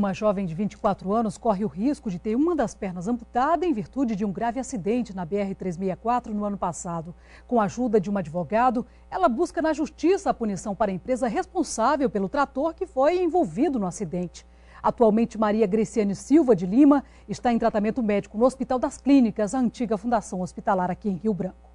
Uma jovem de 24 anos corre o risco de ter uma das pernas amputada em virtude de um grave acidente na BR-364 no ano passado. Com a ajuda de um advogado, ela busca na justiça a punição para a empresa responsável pelo trator que foi envolvido no acidente. Atualmente, Maria Greciane Silva de Lima está em tratamento médico no Hospital das Clínicas, a antiga Fundação Hospitalar aqui em Rio Branco.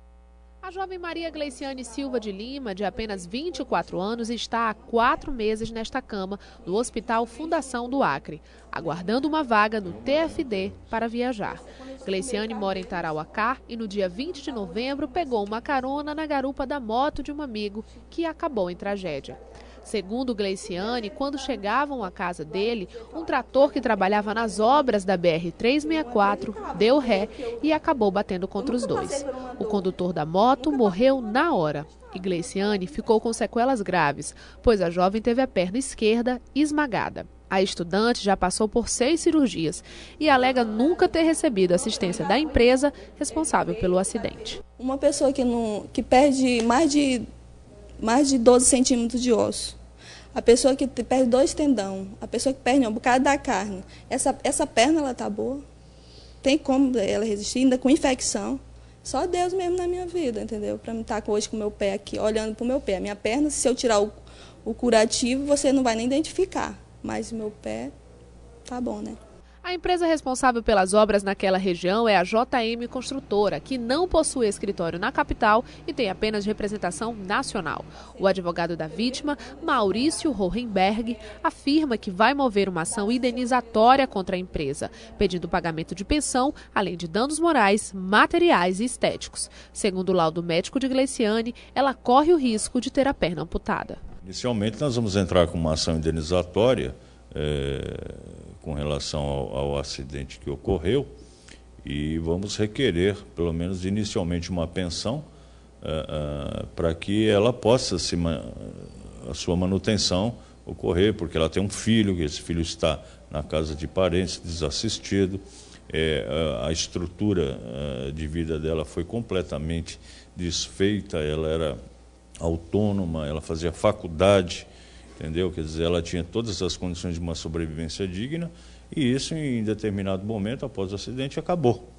A jovem Maria Gleiciane Silva de Lima, de apenas 24 anos, está há quatro meses nesta cama no Hospital Fundação do Acre, aguardando uma vaga no TFD para viajar. Gleiciane mora em Tarauacá e no dia 20 de novembro pegou uma carona na garupa da moto de um amigo que acabou em tragédia. Segundo Gleiciane, quando chegavam à casa dele, um trator que trabalhava nas obras da BR-364 deu ré e acabou batendo contra os dois. O condutor da moto morreu na hora. E Gleiciane ficou com sequelas graves, pois a jovem teve a perna esquerda esmagada. A estudante já passou por seis cirurgias e alega nunca ter recebido assistência da empresa responsável pelo acidente. Uma pessoa que, não, que perde mais de, mais de 12 centímetros de osso a pessoa que perde dois tendão, a pessoa que perde um bocado da carne, essa, essa perna ela tá boa? Tem como ela resistir ainda com infecção? Só Deus mesmo na minha vida, entendeu? Para mim estar tá hoje com o meu pé aqui, olhando para o meu pé. A minha perna, se eu tirar o, o curativo, você não vai nem identificar. Mas o meu pé tá bom, né? A empresa responsável pelas obras naquela região é a JM Construtora, que não possui escritório na capital e tem apenas representação nacional. O advogado da vítima, Maurício Hohenberg, afirma que vai mover uma ação indenizatória contra a empresa, pedindo pagamento de pensão, além de danos morais, materiais e estéticos. Segundo o laudo médico de Gleciane, ela corre o risco de ter a perna amputada. Inicialmente, nós vamos entrar com uma ação indenizatória. É com relação ao, ao acidente que ocorreu e vamos requerer, pelo menos inicialmente, uma pensão uh, uh, para que ela possa se a sua manutenção ocorrer, porque ela tem um filho, esse filho está na casa de parentes, desassistido, é, a, estrutura de vida dela foi completamente desfeita, ela era autônoma, ela fazia faculdade, entendeu? Quer dizer, ela tinha todas as condições de uma sobrevivência digna e isso, em determinado momento, após o acidente, acabou.